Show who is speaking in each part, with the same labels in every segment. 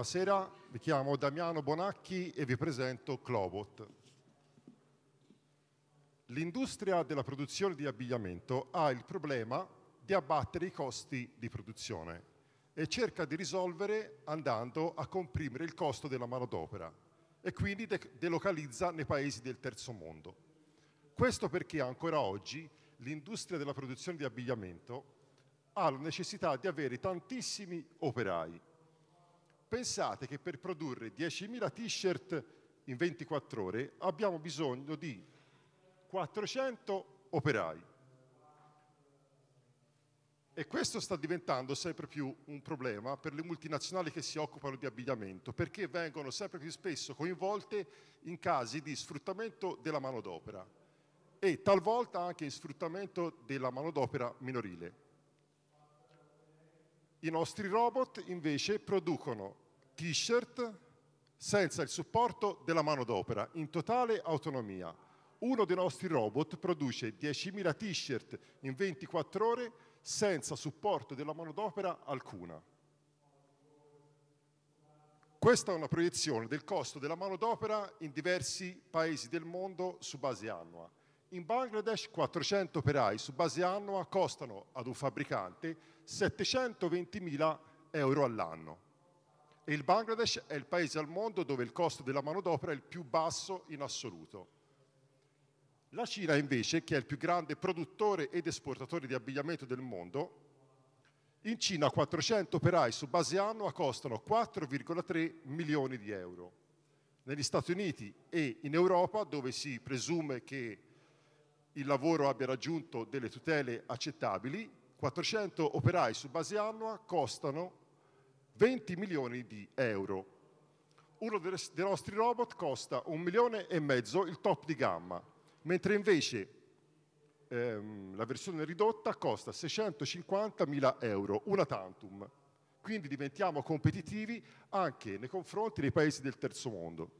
Speaker 1: buonasera, mi chiamo Damiano Bonacchi e vi presento Clobot. L'industria della produzione di abbigliamento ha il problema di abbattere i costi di produzione e cerca di risolvere andando a comprimere il costo della manodopera e quindi de delocalizza nei paesi del terzo mondo. Questo perché ancora oggi l'industria della produzione di abbigliamento ha la necessità di avere tantissimi operai Pensate che per produrre 10.000 t-shirt in 24 ore abbiamo bisogno di 400 operai. E questo sta diventando sempre più un problema per le multinazionali che si occupano di abbigliamento, perché vengono sempre più spesso coinvolte in casi di sfruttamento della manodopera e talvolta anche in sfruttamento della manodopera minorile. I nostri robot invece producono t-shirt senza il supporto della manodopera, in totale autonomia. Uno dei nostri robot produce 10.000 t-shirt in 24 ore senza supporto della manodopera alcuna. Questa è una proiezione del costo della manodopera in diversi paesi del mondo su base annua. In Bangladesh 400 operai su base annua costano ad un fabbricante 720.000 euro all'anno. E il Bangladesh è il paese al mondo dove il costo della manodopera è il più basso in assoluto. La Cina invece, che è il più grande produttore ed esportatore di abbigliamento del mondo, in Cina 400 operai su base annua costano 4,3 milioni di euro. Negli Stati Uniti e in Europa, dove si presume che il lavoro abbia raggiunto delle tutele accettabili, 400 operai su base annua costano 20 milioni di euro. Uno dei nostri robot costa un milione e mezzo il top di gamma, mentre invece ehm, la versione ridotta costa 650 mila euro, una tantum. Quindi diventiamo competitivi anche nei confronti dei paesi del terzo mondo.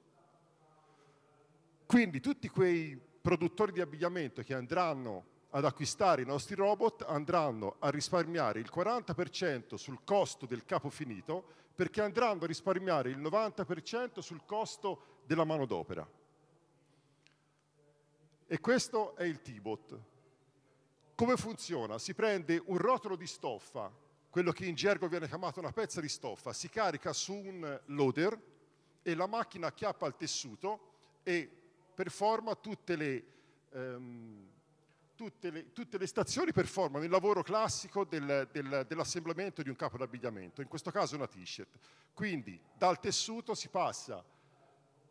Speaker 1: Quindi tutti quei produttori di abbigliamento che andranno ad acquistare i nostri robot andranno a risparmiare il 40% sul costo del capo finito perché andranno a risparmiare il 90% sul costo della manodopera. E questo è il T-Bot. Come funziona? Si prende un rotolo di stoffa, quello che in gergo viene chiamato una pezza di stoffa, si carica su un loader e la macchina acchiappa il tessuto e per forma tutte le, ehm, tutte le, tutte le stazioni performano il lavoro classico del, del, dell'assemblamento di un capo d'abbigliamento, in questo caso una t-shirt. Quindi dal tessuto si passa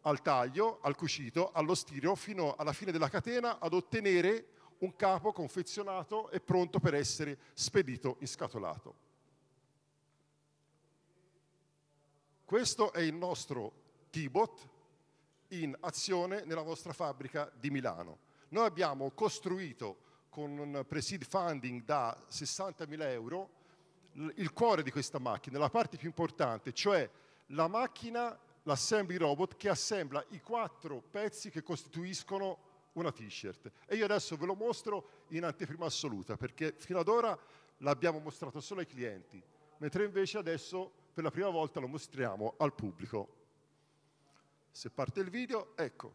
Speaker 1: al taglio, al cucito, allo stiro, fino alla fine della catena ad ottenere un capo confezionato e pronto per essere spedito in scatolato. Questo è il nostro Tibot, in azione nella vostra fabbrica di Milano. Noi abbiamo costruito con un pre funding da 60.000 euro il cuore di questa macchina, la parte più importante, cioè la macchina, l'assembly robot che assembla i quattro pezzi che costituiscono una t-shirt. E io adesso ve lo mostro in anteprima assoluta, perché fino ad ora l'abbiamo mostrato solo ai clienti, mentre invece adesso per la prima volta lo mostriamo al pubblico se parte il video, ecco,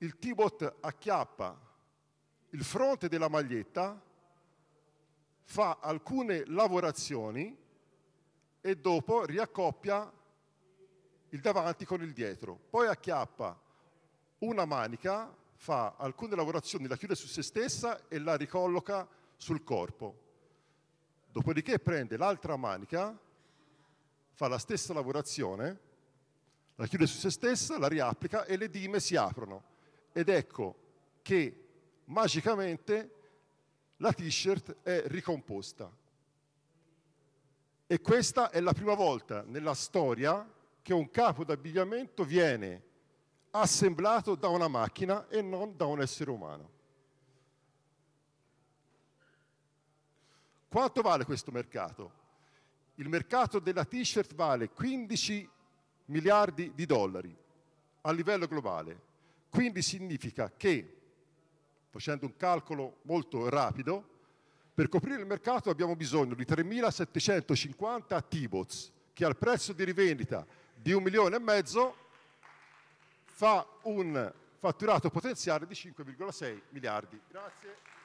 Speaker 1: il T-Bot acchiappa il fronte della maglietta, fa alcune lavorazioni e dopo riaccoppia il davanti con il dietro. Poi acchiappa una manica, fa alcune lavorazioni, la chiude su se stessa e la ricolloca sul corpo. Dopodiché prende l'altra manica, fa la stessa lavorazione, la chiude su se stessa, la riapplica e le dime si aprono. Ed ecco che magicamente la t-shirt è ricomposta. E questa è la prima volta nella storia che un capo d'abbigliamento viene assemblato da una macchina e non da un essere umano. Quanto vale questo mercato? Il mercato della t-shirt vale 15 miliardi di dollari a livello globale. Quindi significa che, facendo un calcolo molto rapido, per coprire il mercato abbiamo bisogno di 3.750 T-Bots, che al prezzo di rivendita di un milione e mezzo fa un fatturato potenziale di 5,6 miliardi. Grazie.